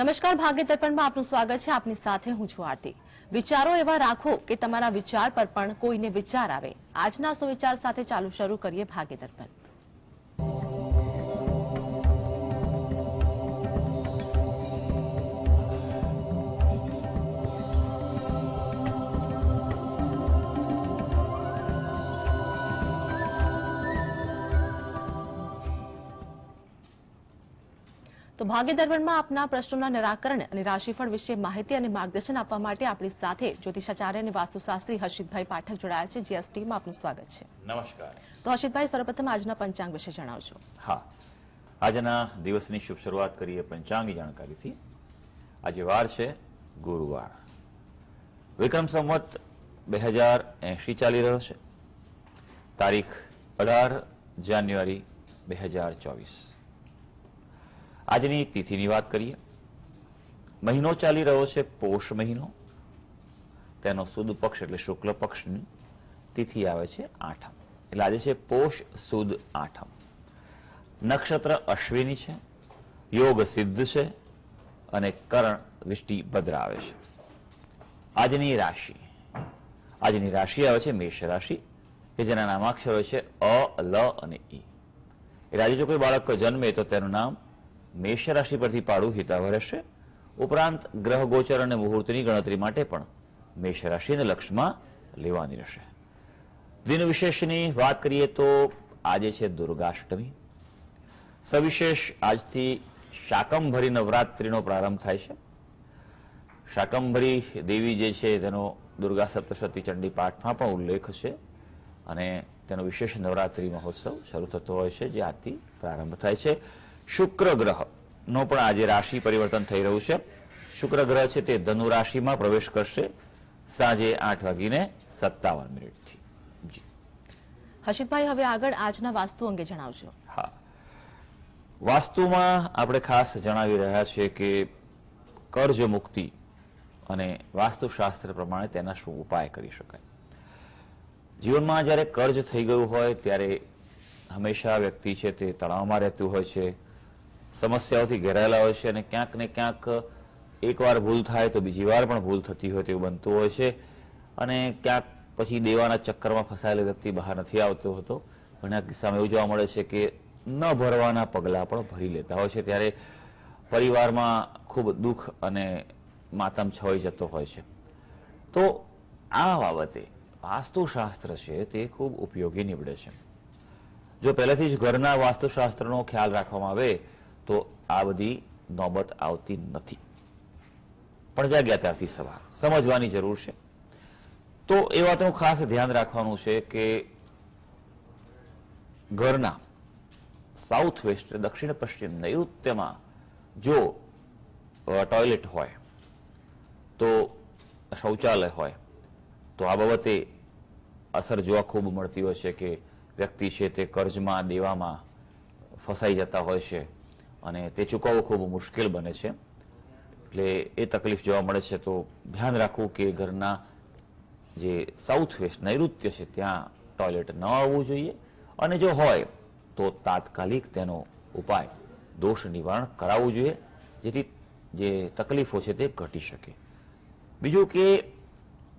નમસ્કાર ભાગ્ય દર્પણમાં આપનું સ્વાગત છે આપની સાથે હું છું આરતી વિચારો એવા રાખો કે તમારા વિચાર પર પણ કોઈને વિચાર આવે આજના સુવિચાર સાથે ચાલુ શરૂ કરીએ ભાગ્ય દર્પણ તો ભાગ્યદર્પણમાં આપના પ્રશ્નોના નિરાકરણ અને રાશિફળ વિશે માહિતી અને માર્ગદર્શન આપવા માટે આપણી સાથે જ્યોતિષાચાર્ય અને વાસ્તુશાસ્ત્રી હર્ષિતભાઈ પાઠક જોડાયા છે જે જીએસટીમાં આપનું સ્વાગત છે નમસ્કાર તો હર્ષિતભાઈ સર્વપ્રથમ આજના પંચાંગ વિશે જણાવજો હા આજના દિવસની શુભ શરૂઆત કરીએ પંચાંગની જાણકારીથી આજે વાર છે ગુરુવાર વિક્રમ સંવત બે હજાર એંશી ચાલી રહ્યો છે તારીખ અઢાર જાન્યુઆરી બે હજાર ચોવીસ આજની તિથિની વાત કરીએ મહિનો ચાલી રહ્યો છે પોષ મહિનો તેનો સુદ પક્ષ એટલે શુક્લ પક્ષની તિથિ આવે છે આઠમ એટલે આજે છે પોષ સુદ આઠમ નક્ષત્ર અશ્વિની છે યોગ સિદ્ધ છે અને કરણ વિષ્ટિ ભદ્ર આવે છે આજની રાશિ આજની રાશિ આવે છે મેષ રાશિ કે જેના નામાક્ષર હોય છે અ લ અને ઈ એટલે આજે જો કોઈ બાળક જન્મે તો તેનું નામ મેષ રાશિ પરથી પાડું હિતાવહ રહેશે ઉપરાંત ગ્રહ ગોચર અને મુહૂર્તની ગણતરી માટે પણ મેષ રાશિને લક્ષમાં લેવાની રહેશે દિન વિશેષની વાત કરીએ તો આજે છે દુર્ગાષ્ટમી સવિશેષ આજથી શાકંભરી નવરાત્રિનો પ્રારંભ થાય છે શાકંભરી દેવી જે છે તેનો દુર્ગા સપ્તશતી ચંડી પાઠમાં પણ ઉલ્લેખ છે અને તેનો વિશેષ નવરાત્રિ મહોત્સવ શરૂ થતો હોય છે જે આજથી પ્રારંભ થાય છે શુક્ર ગ્રહનો પણ આજે રાશિ પરિવર્તન થઈ રહ્યું છે શુક્ર ગ્રહ છે તે ધનુ રાશિમાં પ્રવેશ કરશે સાંજે આઠ વાગીને સત્તાવન મિનિટથી જી હર્ષિતભાઈ હવે આગળ આજના વાસ્તુ અંગે જણાવજો હા વાસ્તુમાં આપણે ખાસ જણાવી રહ્યા છીએ કે કર્જ મુક્તિ અને વાસ્તુશાસ્ત્ર પ્રમાણે તેના શું ઉપાય કરી શકાય જીવનમાં જ્યારે કર્જ થઈ ગયું હોય ત્યારે હંમેશા વ્યક્તિ છે તે તણાવમાં રહેતું હોય છે સમસ્યાઓથી ઘેરાયેલા હોય છે અને ક્યાંક ને ક્યાંક એકવાર ભૂલ થાય તો બીજી વાર પણ ભૂલ થતી હોય તેવું બનતું હોય છે અને ક્યાંક પછી દેવાના ચક્કરમાં ફસાયેલો વ્યક્તિ બહાર નથી આવતો હતો ઘણા કિસ્સામાં એવું જોવા મળે છે કે ન ભરવાના પગલાં પણ ભરી લેતા હોય છે ત્યારે પરિવારમાં ખૂબ દુઃખ અને માતમ છવાઈ જતો હોય છે તો આ બાબતે વાસ્તુશાસ્ત્ર છે તે ખૂબ ઉપયોગી નીવડે છે જો પહેલેથી જ ઘરના વાસ્તુશાસ્ત્રનો ખ્યાલ રાખવામાં આવે તો આ બધી નોબત આવતી નથી પણ જાગ્યા ત્યારથી સવાર સમજવાની જરૂર છે તો એ વાતનું ખાસ ધ્યાન રાખવાનું છે કે ઘરના સાઉથ વેસ્ટ દક્ષિણ પશ્ચિમ નૈઋત્યમાં જો ટોયલેટ હોય તો શૌચાલય હોય તો આ બાબતે અસર જોવા ખૂબ મળતી હોય છે કે વ્યક્તિ છે તે કર્જમાં દેવામાં ફસાઈ જતા હોય છે અને તે ચૂકવવો ખૂબ મુશ્કેલ બને છે એટલે એ તકલીફ જોવા મળે છે તો ધ્યાન રાખવું કે ઘરના જે સાઉથ વેસ્ટ નૈઋત્ય છે ત્યાં ટોયલેટ ન આવવું જોઈએ અને જો હોય તો તાત્કાલિક તેનો ઉપાય દોષ નિવારણ કરાવવું જોઈએ જેથી જે તકલીફો છે તે ઘટી શકે બીજું કે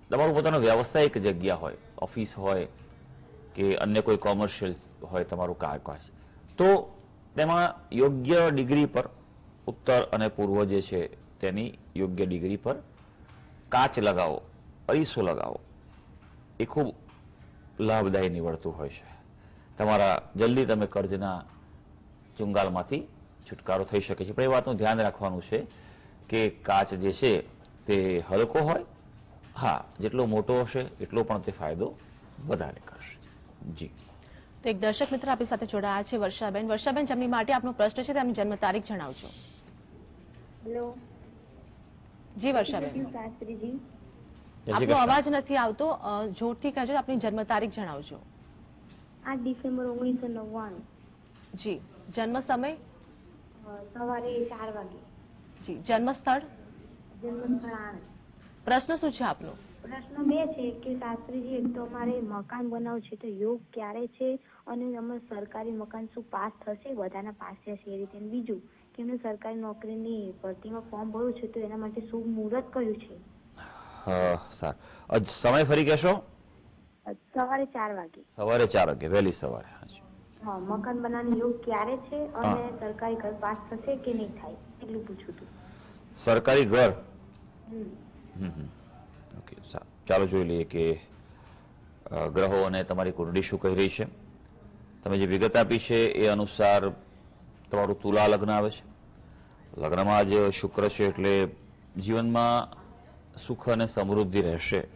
તમારો પોતાનો વ્યવસાયિક જગ્યા હોય ઓફિસ હોય કે અન્ય કોઈ કોમર્શિયલ હોય તમારું કારકાજ તો તેમાં યોગ્ય ડિગ્રી પર ઉત્તર અને પૂર્વ જે છે તેની યોગ્ય ડિગ્રી પર કાચ લગાવો અરીસો લગાવો એ ખૂબ લાભદાયી નીવડતું હોય છે તમારા જલ્દી તમે કર્જના ચુંગાલમાંથી છુટકારો થઈ શકે છે પણ એ વાતનું ધ્યાન રાખવાનું છે કે કાચ જે છે તે હલકો હોય હા જેટલો મોટો હશે એટલો પણ તે ફાયદો વધારે કરશે જી તો એક દર્શક મિત્ર આપણી સાથે જોડાયા છે વર્ષાબેન વર્ષાબેન જેમની માટે આપનો પ્રશ્ન છે તેમની જન્મ તારીખ જણાવજો હેલો જી વર્ષાબેન આપનો અવાજ નથી આવતો જોરથી કહેજો આપની જન્મ તારીખ જણાવજો આઠ ડિસેમ્બર ઓગણીસો નવ્વાણું જી જન્મ સમય સવારે ચાર વાગે જી જન્મ જન્મ સ્થળ પ્રશ્ન શું છે આપનો પ્રશ્ન બે છે કે શાસ્ત્રીજી એક તો અમારે મકાન બનાવવું છે તો યોગ ક્યારે છે અને અમે સરકારી મકાન શું પાસ થશે બધાના પાસ થશે એ રીતે બીજું કે એમને સરકારી નોકરીની ભરતીમાં ફોર્મ ભર્યું છે તો એના માટે શું મુહૂર્ત કયું છે સમય ફરી કહેશો સવારે ચાર વાગે સવારે ચાર વાગે વહેલી સવારે હા મકાન બનાવવાનો યોગ ક્યારે છે અને સરકારી ઘર પાસ થશે કે નહીં થાય એટલું પૂછું હતું સરકારી ઘર હમ હમ ચાલો જોઈ લઈએ કે ગ્રહો અને તમારી કુંડળી શું કહી રહી છે તમે જે વિગત આપી છે એ અનુસાર તમારું તુલા લગ્ન આવે છે લગ્નમાં આજે શુક્ર છે એટલે જીવનમાં સુખ અને સમૃદ્ધિ રહેશે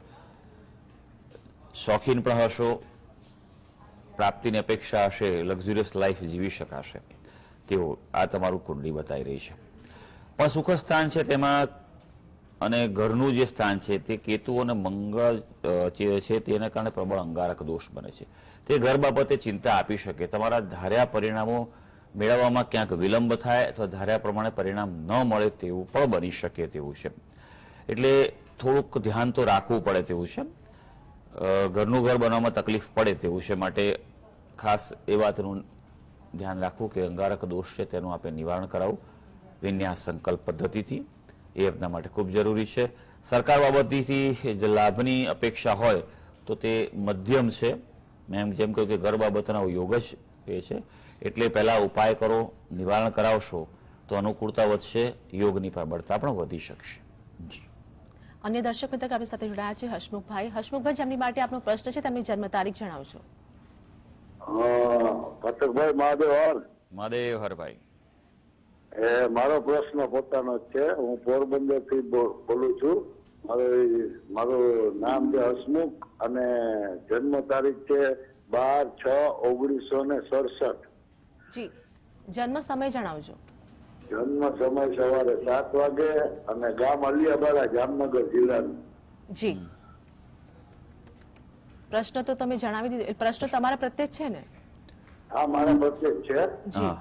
શોખીન પણ હશો પ્રાપ્તિની અપેક્ષા હશે લક્ઝુરિયસ લાઈફ જીવી શકાશે તેઓ આ તમારું કુંડલી બતાવી રહી છે પણ સુખસ્થાન છે તેમાં અને ઘરનું જે સ્થાન છે તે કેતુ અને મંગળ જે છે તેના કારણે પ્રબળ અંગારક દોષ બને છે તે ઘર બાબતે ચિંતા આપી શકે તમારા ધાર્યા પરિણામો મેળવવામાં ક્યાંક વિલંબ થાય અથવા ધાર્યા પ્રમાણે પરિણામ ન મળે તેવું પણ બની શકે તેવું છે એટલે થોડુંક ધ્યાન તો રાખવું પડે તેવું છે ઘરનું ઘર બનાવવામાં તકલીફ પડે તેવું છે માટે ખાસ એ વાતનું ધ્યાન રાખવું કે અંગારક દોષ છે તેનું આપણે નિવારણ કરાવું વિન્યાસ સંકલ્પ પદ્ધતિથી એ એમના માટે ખૂબ જરૂરી છે સરકાર બાબતથી જે લાભની અપેક્ષા હોય તો તે મધ્યમ છે મેં જેમ કહ્યું કે ઘર બાબતના યોગ જ એ છે એટલે પહેલાં ઉપાય કરો નિવારણ કરાવશો તો અનુકૂળતા વધશે યોગની પ્રબળતા પણ વધી શકશે જી અન્ય દર્શક મિત્ર આપણી સાથે જોડાયા છે હસમુખભાઈ હસમુખભાઈ જેમની માટે આપનો પ્રશ્ન છે તેમની જન્મ તારીખ જણાવજો કટકભાઈ મહાદેવ હર મહાદેવ હરભાઈ એ મારો પ્રશ્ન પોતાનો છે હું પોરબંદર થી બોલું છું મારું મારું નામ છે હસમુખ અને જન્મ તારીખ છે બાર છ ઓગણીસો ને સડસઠ જી જન્મ સમય જણાવજો જન્મ સમય સવારે સાત વાગે અને ગામ અલિયાબારા જામનગર જિલ્લાનું જી પ્રશ્ન તો તમે જણાવી દીધો પ્રશ્ન તમારા પ્રત્યે જ છે ને હા મારા પ્રત્યે જ છે જી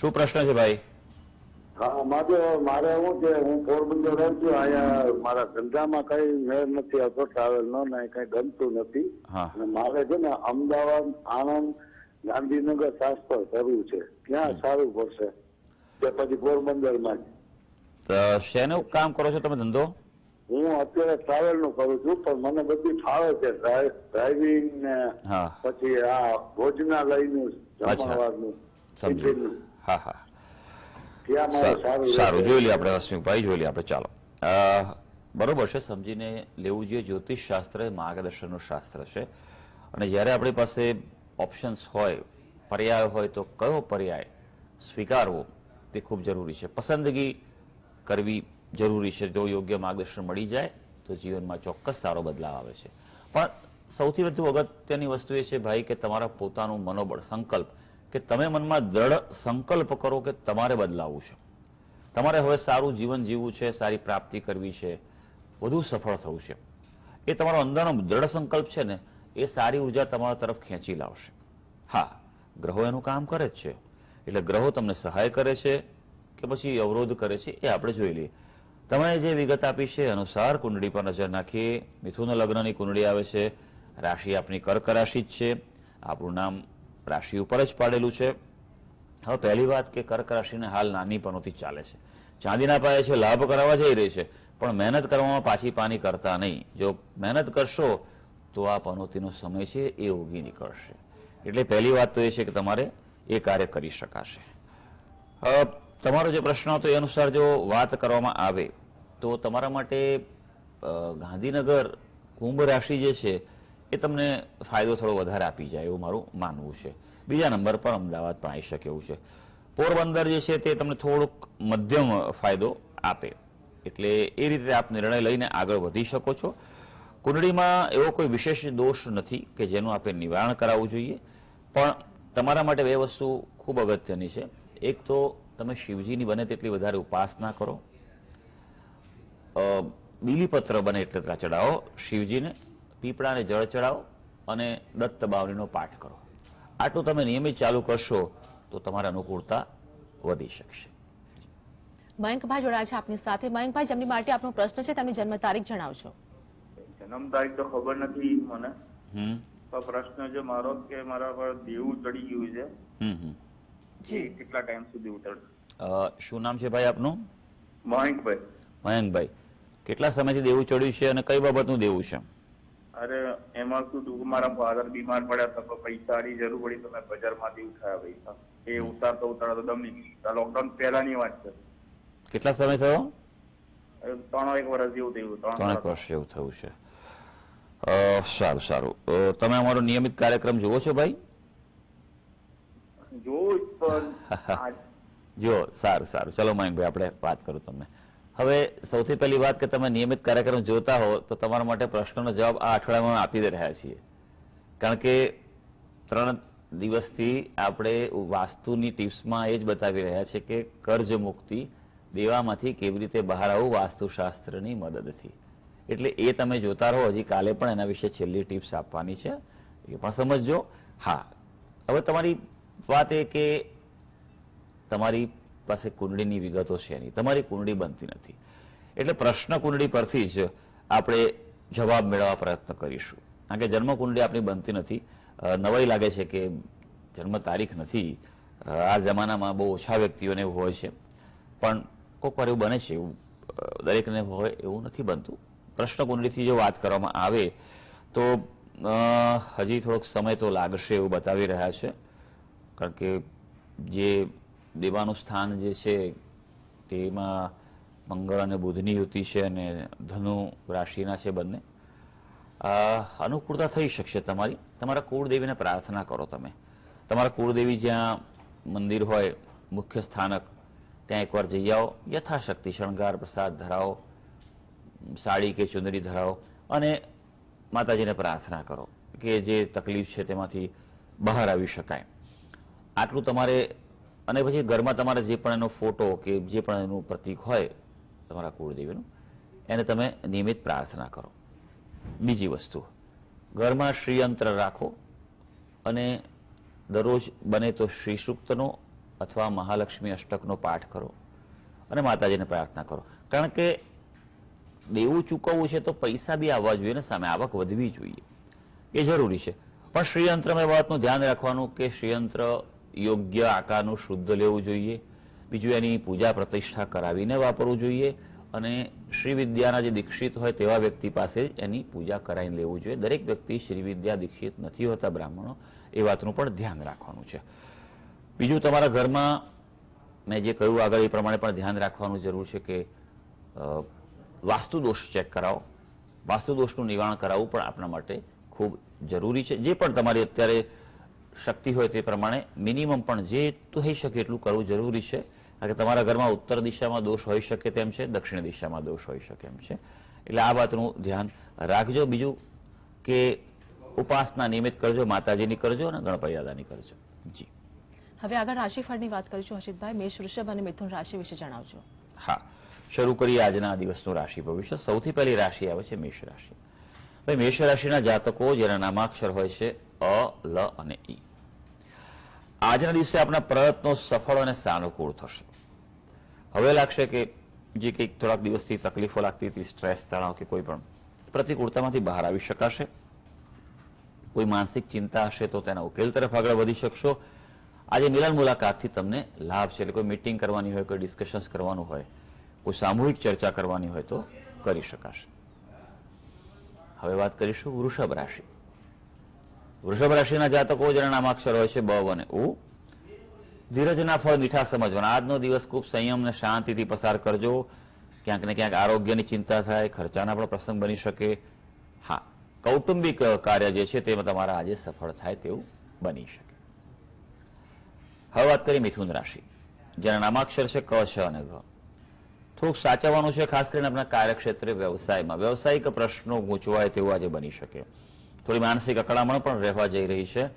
શું પ્રશ્ન છે ભાઈ મારે મારે હું હું પોરબંદર રહું છું અહીંયા મારા ધંધામાં કઈ મેળ નથી આવતો ટ્રાવેલનો ને કઈ ગમતું નથી મારે છે ને અમદાવાદ આણંદ ગાંધીનગર ટ્રાન્સફર કરવું છે ક્યાં સારું પડશે કે પછી પોરબંદરમાં જ શેનું કામ કરો છો તમે ધંધો હું અત્યારે ટ્રાવેલ નું કરું છું પણ મને બધું ફાવે છે ડ્રાઇવિંગ ને પછી આ ભોજનાલય નું જમણવારનું સારું જોઈ લઈએ આપણે હસમુખભાઈ જોઈ લઈએ આપણે ચાલો બરોબર છે સમજીને લેવું જોઈએ જ્યોતિષ શાસ્ત્ર એ માર્ગદર્શનનું શાસ્ત્ર છે અને જ્યારે આપણી પાસે ઓપ્શન્સ હોય પર્યાય હોય તો કયો પર્યાય સ્વીકારવો તે ખૂબ જરૂરી છે પસંદગી કરવી જરૂરી છે જો યોગ્ય માર્ગદર્શન મળી જાય તો જીવનમાં ચોક્કસ સારો બદલાવ આવે છે પણ સૌથી વધુ અગત્યની વસ્તુ એ છે ભાઈ કે તમારા પોતાનું મનોબળ સંકલ્પ કે તમે મનમાં દ્રઢ સંકલ્પ કરો કે તમારે બદલાવવું છે તમારે હવે સારું જીવન જીવવું છે સારી પ્રાપ્તિ કરવી છે વધુ સફળ થવું છે એ તમારો અંદરનો દ્રઢ સંકલ્પ છે ને એ સારી ઉર્જા તમારા તરફ ખેંચી લાવશે હા ગ્રહો એનું કામ કરે જ છે એટલે ગ્રહો તમને સહાય કરે છે કે પછી અવરોધ કરે છે એ આપણે જોઈ લઈએ તમે જે વિગત આપી છે અનુસાર કુંડળી પર નજર નાખીએ મિથુન લગ્નની કુંડળી આવે છે રાશિ આપની કર્ક રાશિ જ છે આપણું નામ રાશિ ઉપર જ પડેલું છે હવે પહેલી વાત કે કર્ક રાશિને હાલ નાની પનોતી ચાલે છે ચાંદીના પાયે છે લાભ કરાવવા જઈ રહી છે પણ મહેનત કરવામાં પાછી પાની કરતા નહીં જો મહેનત કરશો તો આ પનોતીનો સમય છે એ ઉગી નીકળશે એટલે પહેલી વાત તો એ છે કે તમારે એ કાર્ય કરી શકાશે તમારો જે પ્રશ્ન હતો એ અનુસાર જો વાત કરવામાં આવે તો તમારા માટે ગાંધીનગર કુંભ રાશિ જે છે એ તમને ફાયદો થોડો વધારે આપી જાય એવું મારું માનવું છે બીજા નંબર પર અમદાવાદ પણ આવી શકે એવું છે પોરબંદર જે છે તે તમને થોડોક મધ્યમ ફાયદો આપે એટલે એ રીતે આપ નિર્ણય લઈને આગળ વધી શકો છો કુંડળીમાં એવો કોઈ વિશેષ દોષ નથી કે જેનું આપણે નિવારણ કરાવવું જોઈએ પણ તમારા માટે બે વસ્તુ ખૂબ અગત્યની છે એક તો તમે શિવજીની બને તેટલી વધારે ઉપાસના કરો બીલીપત્ર બને એટલા ચડાવો શિવજીને પીપળાને જળ ચડાવો અને દત્ત બાવલીનો પાઠ કરો આટલું તમે નિયમિત ચાલુ કરશો તો તમારા અનુકૂળતા વધી શકશે મયંકભાઈ જોડાયા છે આપની સાથે મયંકભાઈ જેમની માટે આપનો પ્રશ્ન છે તેમની જન્મ તારીખ જણાવજો જન્મ તારીખ તો ખબર નથી મને પણ પ્રશ્ન છે મારો કે મારા પર દેવું ચડી ગયું છે હમ હમ જી કેટલા ટાઈમ સુધી ઉતરશે શું નામ છે ભાઈ આપનું મયંકભાઈ મયંકભાઈ કેટલા સમયથી દેવું ચડ્યું છે અને કઈ બાબતનું દેવું છે અરે એમાં શું દુઃખ મારા ફાધર બીમાર પડ્યા તો પૈસાની જરૂર પડી તો મેં બજારમાંથી ઉઠાયા પૈસા એ ઉતારતો ઉતારતો દમ નીકળી લોકડાઉન પહેલાની વાત છે કેટલા સમય થયો ત્રણ એક વર્ષ જેવું થયું ત્રણ એક વર્ષ જેવું થયું છે સારું સારું તમે અમારો નિયમિત કાર્યક્રમ જુઓ છો ભાઈ જુઓ જુઓ સારું સારું ચલો મયંકભાઈ આપણે વાત કરું તમને હવે સૌથી પહેલી વાત કે તમે નિયમિત કાર્યક્રમ જોતા હો તો તમારા માટે પ્રશ્નોનો જવાબ આ અઠવાડિયામાં આપી રહ્યા છીએ કારણ કે ત્રણ દિવસથી આપણે વાસ્તુની ટિપ્સમાં એ જ બતાવી રહ્યા છે કે કર્જ મુક્તિ દેવામાંથી કેવી રીતે બહાર આવવું વાસ્તુશાસ્ત્રની મદદથી એટલે એ તમે જોતા રહો હજી કાલે પણ એના વિશે છેલ્લી ટિપ્સ આપવાની છે એ પણ સમજજો હા હવે તમારી વાત એ કે તમારી પાસે કુંડળીની વિગતો છે નહીં તમારી કુંડળી બનતી નથી એટલે પ્રશ્ન કુંડળી પરથી જ આપણે જવાબ મેળવવા પ્રયત્ન કરીશું કારણ કે જન્મ કુંડળી આપણી બનતી નથી નવાઈ લાગે છે કે જન્મ તારીખ નથી આ જમાનામાં બહુ ઓછા વ્યક્તિઓને એવું હોય છે પણ કોઈક વાર એવું બને છે એવું દરેકને હોય એવું નથી બનતું પ્રશ્ન કુંડળીથી જો વાત કરવામાં આવે તો હજી થોડોક સમય તો લાગશે એવું બતાવી રહ્યા છે કારણ કે જે દેવાનું સ્થાન જે છે તેમાં મંગળ અને બુધની યુતિ છે અને ધનુ રાશિના છે બંને અનુકૂળતા થઈ શકશે તમારી તમારા કુળદેવીને પ્રાર્થના કરો તમે તમારા કુળદેવી જ્યાં મંદિર હોય મુખ્ય સ્થાનક ત્યાં એકવાર જઈ આવો યથાશક્તિ શણગાર પ્રસાદ ધરાવો સાડી કે ચુંદરી ધરાવો અને માતાજીને પ્રાર્થના કરો કે જે તકલીફ છે તેમાંથી બહાર આવી શકાય આટલું તમારે અને પછી ઘરમાં તમારે જે પણ એનો ફોટો કે જે પણ એનું પ્રતિક હોય તમારા કુળદેવીનું એને તમે નિયમિત પ્રાર્થના કરો બીજી વસ્તુ ઘરમાં શ્રીયંત્ર રાખો અને દરરોજ બને તો શ્રી સૂક્તનો અથવા મહાલક્ષ્મી અષ્ટકનો પાઠ કરો અને માતાજીને પ્રાર્થના કરો કારણ કે દેવું ચૂકવવું છે તો પૈસા બી આવવા જોઈએ ને સામે આવક વધવી જોઈએ એ જરૂરી છે પણ શ્રીયંત્રમાં એ વાતનું ધ્યાન રાખવાનું કે શ્રીયંત્ર યોગ્ય આકારનું શુદ્ધ લેવું જોઈએ બીજું એની પૂજા પ્રતિષ્ઠા કરાવીને વાપરવું જોઈએ અને શ્રી વિદ્યાના જે દીક્ષિત હોય તેવા વ્યક્તિ પાસે એની પૂજા કરાવીને લેવું જોઈએ દરેક વ્યક્તિ શ્રી વિદ્યા દીક્ષિત નથી હોતા બ્રાહ્મણો એ વાતનું પણ ધ્યાન રાખવાનું છે બીજું તમારા ઘરમાં મેં જે કહ્યું આગળ એ પ્રમાણે પણ ધ્યાન રાખવાનું જરૂર છે કે વાસ્તુ દોષ ચેક કરાવો વાસ્તુ દોષનું નિવારણ કરાવવું પણ આપણા માટે ખૂબ જરૂરી છે જે પણ તમારી અત્યારે શક્તિ હોય તે પ્રમાણે મિનિમમ પણ જે થઈ શકે એટલું કરવું જરૂરી છે કારણ કે તમારા ઘરમાં ઉત્તર દિશામાં દોષ હોઈ શકે તેમ છે દક્ષિણ દિશામાં દોષ હોઈ શકે એમ છે એટલે આ વાતનું ધ્યાન રાખજો બીજું કે ઉપાસના નિયમિત કરજો માતાજીની કરજો અને ગણપતિ કરજો જી હવે આગળ રાશિફળની વાત કરીશું હર્ષિતભાઈ મેષ વૃષભ અને મિથુન રાશિ વિશે જણાવજો હા શરૂ કરીએ આજના દિવસનું રાશિ ભવિષ્ય સૌથી પહેલી રાશિ આવે છે મેષ રાશિ ભાઈ મેષ રાશિના જાતકો જેના નામાક્ષર હોય છે અ લ અને ઈ આજના દિવસે આપણા પ્રયત્નો સફળ અને સાનુકૂળ થશે હવે લાગશે કે જે કંઈક થોડાક દિવસથી તકલીફો લાગતી હતી સ્ટ્રેસ તણાવ કે કોઈ પણ પ્રતિકૂળતામાંથી બહાર આવી શકાશે કોઈ માનસિક ચિંતા હશે તો તેના ઉકેલ તરફ આગળ વધી શકશો આજે મિલન મુલાકાતથી તમને લાભ છે એટલે કોઈ મિટિંગ કરવાની હોય કોઈ ડિસ્કશન્સ કરવાનું હોય કોઈ સામૂહિક ચર્ચા કરવાની હોય તો કરી શકાશે હવે વાત કરીશું વૃષભ રાશિ વૃષભ રાશિના જાતકો જેના નામાક્ષર હોય છે બ અને ઉ ધીરજના ફળ મીઠા સમજવાના આજનો દિવસ ખૂબ સંયમ અને શાંતિથી પસાર કરજો ક્યાંક ને ક્યાંક આરોગ્યની ચિંતા થાય ખર્ચાના પણ પ્રસંગ બની શકે હા કૌટુંબિક કાર્ય જે છે તેમાં તમારા આજે સફળ થાય તેવું બની શકે હવે વાત કરીએ મિથુન રાશિ જેના નામાક્ષર છે ક છ અને ઘ થોડુંક સાચવવાનું છે ખાસ કરીને આપણા કાર્યક્ષેત્રે વ્યવસાયમાં વ્યવસાયિક પ્રશ્નો ગૂંચવાય તેવું આજે બની શકે થોડી માનસિક અકળામણ પણ રહેવા જઈ રહી છે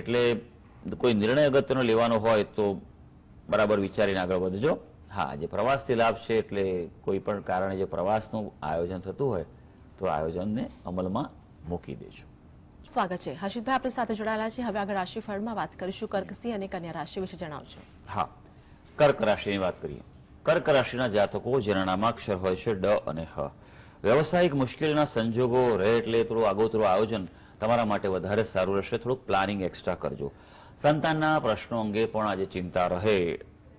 એટલે કોઈ નિર્ણય અગત્યનો લેવાનો હોય તો બરાબર વિચારીને આગળ વધજો હા જે પ્રવાસથી લાભ છે એટલે કોઈ પણ કારણે જે પ્રવાસનું આયોજન થતું હોય તો આયોજનને અમલમાં મૂકી દેજો સ્વાગત છે હર્ષિતભાઈ આપણી સાથે જોડાયેલા છે હવે આગળ રાશિ રાશિફળમાં વાત કરીશું કર્કસી અને કન્યા રાશિ વિશે જણાવજો હા કર્ક રાશિની વાત કરીએ કર્ક રાશિના જાતકો જેના નામાક્ષર હોય છે ડ અને હ વ્યવસાયિક મુશ્કેલીના સંજોગો રહે એટલે થોડું આગોતરું આયોજન તમારા માટે વધારે સારું રહેશે થોડુંક પ્લાનિંગ એક્સ્ટ્રા કરજો સંતાનના પ્રશ્નો અંગે પણ આજે ચિંતા રહે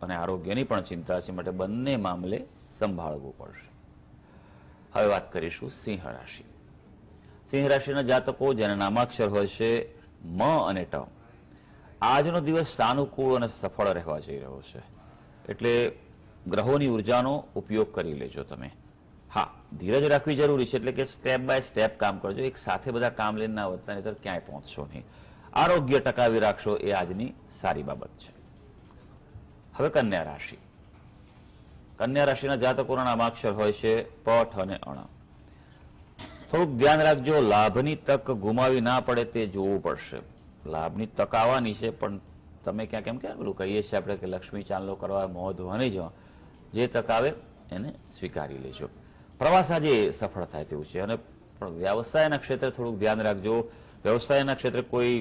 અને આરોગ્યની પણ ચિંતા છે માટે બંને મામલે સંભાળવું પડશે હવે વાત કરીશું સિંહ રાશિ સિંહ રાશિના જાતકો જેના નામાક્ષર હોય છે મ અને ટ આજનો દિવસ સાનુકૂળ અને સફળ રહેવા જઈ રહ્યો છે એટલે ગ્રહોની ઉર્જાનો ઉપયોગ કરી લેજો તમે હા ધીરજ રાખવી જરૂરી છે એટલે કે સ્ટેપ બાય સ્ટેપ કામ કરજો એક સાથે બધા કામ લઈને ના વધતા નહીં ક્યાંય પહોંચશો નહીં આરોગ્ય ટકાવી રાખશો એ આજની સારી બાબત છે હવે કન્યા રાશિ કન્યા રાશિના જાતકોના નામાક્ષર હોય છે પઠ અને અણ થોડુંક ધ્યાન રાખજો લાભની તક ગુમાવી ના પડે તે જોવું પડશે લાભની તક આવવાની છે પણ તમે ક્યાં કેમ ક્યાં પેલું કહીએ છીએ આપણે કે લક્ષ્મી ચાંદલો કરવા મોં ધોવાની જવા જે તક આવે એને સ્વીકારી લેજો પ્રવાસ આજે સફળ થાય તેવું છે અને પણ વ્યવસાયના ક્ષેત્રે થોડુંક ધ્યાન રાખજો વ્યવસાયના ક્ષેત્રે કોઈ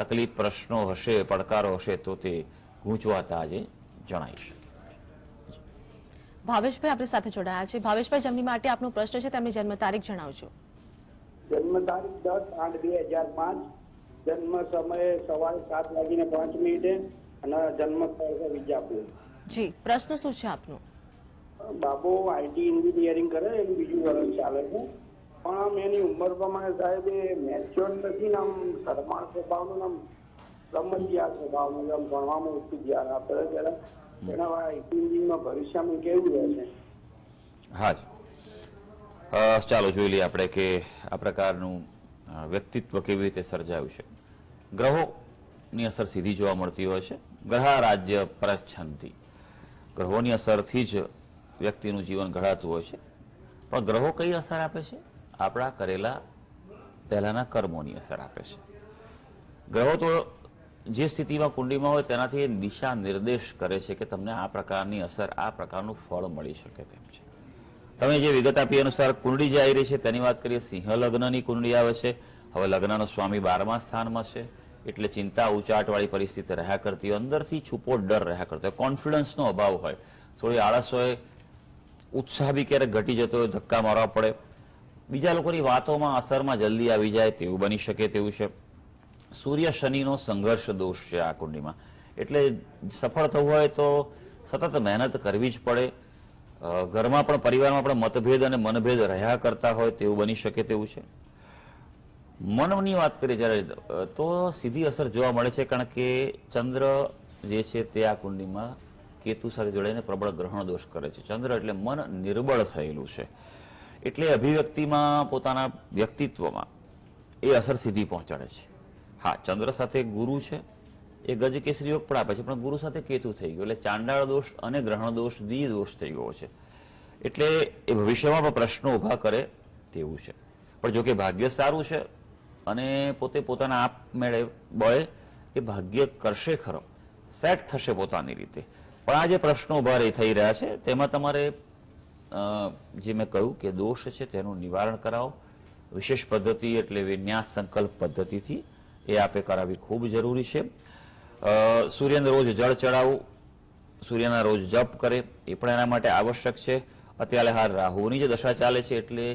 તકલીફ પ્રશ્નો હશે પડકારો હશે તો તે ગૂંચવાતા આજે જણાઈ શકે ભાવેશભાઈ આપણી સાથે જોડાયા છે ભાવેશભાઈ જેમની માટે આપનો પ્રશ્ન છે તેમની જન્મ તારીખ જણાવજો જન્મ તારીખ દસ આઠ બે હજાર પાંચ જન્મ સમયે સવારે સાત વાગીને પાંચ મિનિટે અને જન્મ વિજાપુર જી પ્રશ્ન શું છે આપનો બાબો આઈટી એન્જિનિયરિંગ કરે એમ બીજું વર્ષ ચાલે છે પણ આમ એની ઉંમર પ્રમાણે સાહેબ એ મેચ્યોર નથી ને આમ શરમાળ સ્વભાવનું આમ સમજ્યા સ્વભાવનું આમ ભણવામાં ઓછું ધ્યાન આપે ત્યારે એના આઈટી એન્જિનમાં ભવિષ્યમાં કેવું રહેશે હા જ ચાલો જોઈ લઈએ આપણે કે આ પ્રકારનું વ્યક્તિત્વ કેવી રીતે સર્જાયું છે ગ્રહોની અસર સીધી જોવા મળતી હોય છે ગ્રહ રાજ્ય પ્રચ્છનથી ગ્રહોની અસરથી જ વ્યક્તિનું જીવન ઘડાતું હોય છે પણ ગ્રહો કઈ અસર આપે છે આપણા કરેલા પહેલાંના કર્મોની અસર આપે છે ગ્રહો તો જે સ્થિતિમાં કુંડીમાં હોય તેનાથી એ દિશા નિર્દેશ કરે છે કે તમને આ પ્રકારની અસર આ પ્રકારનું ફળ મળી શકે તેમ છે તમે જે વિગત આપી અનુસાર કુંડી જે આવી રહી છે તેની વાત કરીએ સિંહ લગ્નની કુંડી આવે છે હવે લગ્નનો સ્વામી બારમા સ્થાનમાં છે એટલે ચિંતા ઉચાટવાળી પરિસ્થિતિ રહ્યા કરતી હોય અંદરથી છૂપો ડર રહ્યા કરતો હોય કોન્ફિડન્સનો અભાવ હોય થોડી આળસ હોય ઉત્સાહ બી ક્યારેક ઘટી જતો હોય ધક્કા મારવા પડે બીજા લોકોની વાતોમાં અસરમાં જલ્દી આવી જાય તેવું બની શકે તેવું છે સૂર્ય શનિનો સંઘર્ષ દોષ છે આ કુંડીમાં એટલે સફળ થવું હોય તો સતત મહેનત કરવી જ પડે ઘરમાં પણ પરિવારમાં પણ મતભેદ અને મનભેદ રહ્યા કરતા હોય તેવું બની શકે તેવું છે મનની વાત કરીએ જ્યારે તો સીધી અસર જોવા મળે છે કારણ કે ચંદ્ર જે છે તે આ કુંડીમાં કેતુ સાથે જોડાઈને પ્રબળ ગ્રહણ દોષ કરે છે ચંદ્ર એટલે મન નિર્બળ થયેલું છે એટલે અભિવ્યક્તિમાં પોતાના વ્યક્તિત્વમાં એ અસર સીધી પહોંચાડે છે હા ચંદ્ર સાથે ગુરુ છે એ ગજ કેસરી યોગ પણ આપે છે પણ ગુરુ સાથે કેતુ થઈ ગયું એટલે ચાંડાળ દોષ અને ગ્રહણ દોષ દી દોષ થઈ ગયો છે એટલે એ ભવિષ્યમાં પણ પ્રશ્નો ઊભા કરે તેવું છે પણ જોકે ભાગ્ય સારું છે અને પોતે પોતાના આપ મેળે બળે એ ભાગ્ય કરશે ખરો સેટ થશે પોતાની રીતે પણ આ જે પ્રશ્નો ભારે થઈ રહ્યા છે તેમાં તમારે જે મેં કહ્યું કે દોષ છે તેનું નિવારણ કરાવો વિશેષ પદ્ધતિ એટલે વિન્યાસ સંકલ્પ પદ્ધતિથી એ આપે કરાવવી ખૂબ જરૂરી છે સૂર્યને રોજ જળ ચડાવવું સૂર્યના રોજ જપ કરે એ પણ એના માટે આવશ્યક છે અત્યારે હાલ રાહુની જે દશા ચાલે છે એટલે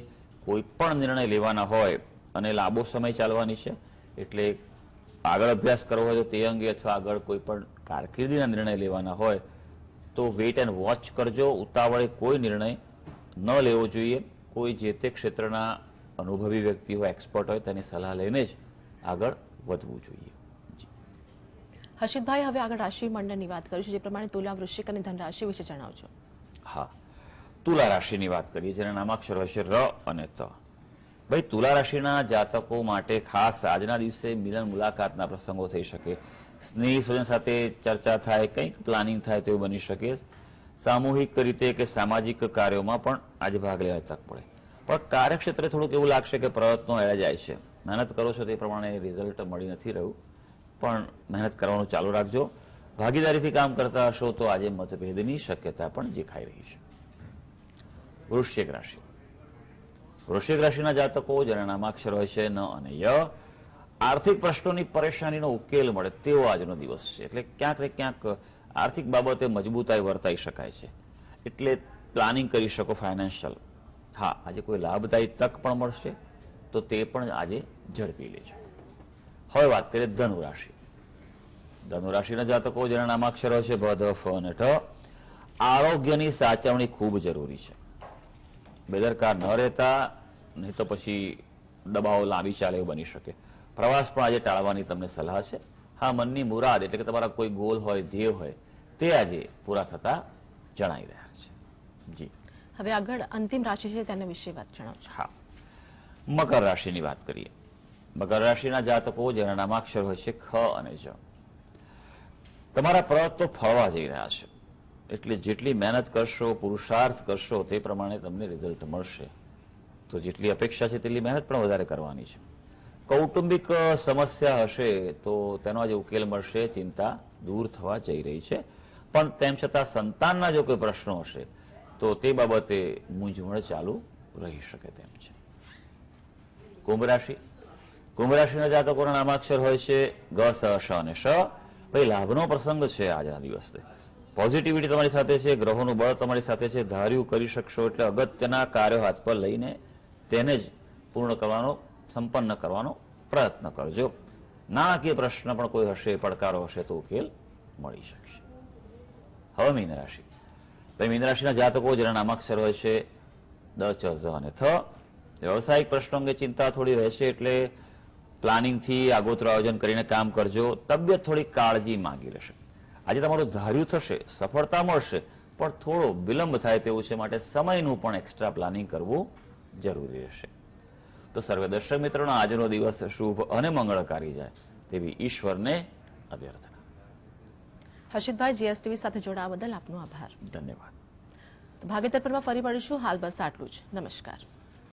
કોઈ પણ નિર્ણય લેવાના હોય અને લાંબો સમય ચાલવાની છે એટલે આગળ અભ્યાસ કરવો હોય તો તે અંગે અથવા આગળ કોઈ પણ કારકિર્દીના નિર્ણય લેવાના હોય તો વેઇટ એન્ડ વોચ કરજો ઉતાવળે કોઈ નિર્ણય ન લેવો જોઈએ કોઈ જે તે ક્ષેત્રના અનુભવી વ્યક્તિ હોય એક્સપર્ટ હોય તેની સલાહ લઈને જ આગળ વધવું જોઈએ હર્ષિતભાઈ હવે આગળ રાશિ મંડળની વાત કરીશું જે પ્રમાણે તુલા વૃશ્ચિક અને ધનરાશિ વિશે જણાવજો હા તુલા રાશિની વાત કરીએ જેના નામાક્ષરો હશે ર અને ત ભાઈ તુલા રાશિના જાતકો માટે ખાસ આજના દિવસે મિલન મુલાકાતના પ્રસંગો થઈ શકે સ્નેહી સ્વજન સાથે ચર્ચા થાય કંઈક પ્લાનિંગ થાય તેવું બની શકે સામૂહિક રીતે કે સામાજિક કાર્યોમાં પણ આજે ભાગ લેવા તક પડે પણ કાર્યક્ષેત્રે થોડુંક એવું લાગશે કે પ્રયત્નો એળા જાય છે મહેનત કરો છો તે પ્રમાણે રિઝલ્ટ મળી નથી રહ્યું પણ મહેનત કરવાનું ચાલુ રાખજો ભાગીદારીથી કામ કરતા હશો તો આજે મતભેદની શક્યતા પણ દેખાઈ રહી છે વૃશ્ચિક રાશિ વૃશ્ચિક રાશિના જાતકો જરણામાં અક્ષર હોય છે ન અને ય આર્થિક પ્રશ્નોની પરેશાનીનો ઉકેલ મળે તેવો આજનો દિવસ છે એટલે ક્યાંક ને ક્યાંક આર્થિક બાબતે મજબૂતાઈ વર્તાઈ શકાય છે એટલે પ્લાનિંગ કરી શકો ફાઇનાન્શિયલ હા આજે કોઈ લાભદાયી તક પણ મળશે તો તે પણ આજે ઝડપી લેજો હવે વાત કરીએ ધનુરાશિ ધનુરાશિના જાતકો જેના નામાક્ષરો છે ભ ધ ફ અને ઠ આરોગ્યની સાચવણી ખૂબ જરૂરી છે બેદરકાર ન રહેતા નહીં તો પછી દબાવો લાંબી ચાલે એવું બની શકે પ્રવાસ પણ આજે ટાળવાની તમને સલાહ છે હા મનની મુરાદ એટલે કે તમારા કોઈ ગોલ હોય ધ્યેય હોય તે આજે પૂરા થતા જણાઈ રહ્યા છે જી હવે આગળ અંતિમ રાશિ છે તેના વિશે વાત જણાવજો હા મકર રાશિની વાત કરીએ મકર રાશિના જાતકો જેના નામાક્ષર હોય છે ખ અને જ તમારા પ્રયત્નો ફળવા જઈ રહ્યા છે એટલે જેટલી મહેનત કરશો પુરુષાર્થ કરશો તે પ્રમાણે તમને રિઝલ્ટ મળશે તો જેટલી અપેક્ષા છે તેટલી મહેનત પણ વધારે કરવાની છે કૌટુંબિક સમસ્યા હશે તો તેનો આજે ઉકેલ મળશે ચિંતા દૂર થવા જઈ રહી છે પણ તેમ છતાં સંતાનના જો કોઈ પ્રશ્નો હશે તો તે બાબતે મૂંઝવણ ચાલુ રહી શકે તેમ છે કુંભ રાશિ કુંભ રાશિના જાતકોના નામાક્ષર હોય છે ગ સ શ અને શ ભાઈ લાભનો પ્રસંગ છે આજના દિવસે પોઝિટિવિટી તમારી સાથે છે ગ્રહોનું બળ તમારી સાથે છે ધાર્યું કરી શકશો એટલે અગત્યના કાર્યો હાથ પર લઈને તેને જ પૂર્ણ કરવાનો સંપન્ન કરવાનો પ્રયત્ન કરજો નાણાકીય પ્રશ્ન પણ કોઈ હશે પડકારો હશે તો ઉકેલ મળી શકશે હવે મીન રાશિ મીન રાશિના જાતકો જેના નામાક્ષર હોય છે દ ચ ઝ અને થ વ્યવસાયિક પ્રશ્નો અંગે ચિંતા થોડી રહેશે એટલે પ્લાનિંગથી આગોતરું આયોજન કરીને કામ કરજો તબિયત થોડી કાળજી માંગી લેશે આજે તમારું ધાર્યું થશે સફળતા મળશે પણ થોડો વિલંબ થાય તેવું છે માટે સમયનું પણ એક્સ્ટ્રા પ્લાનિંગ કરવું જરૂરી રહેશે તો સર્વે દર્શક મિત્રોનો આજનો દિવસ શુભ અને મંગળકારી જાય તેવી ઈશ્વરને અભ્યર્થના હર્ષિતભાઈ જીએસટીવી સાથે જોડાવા બદલ આપનો આભાર ધન્યવાદ તો ભાગેતર પરમાં ફરી મળીશું હાલ બસ આટલું જ નમસ્કાર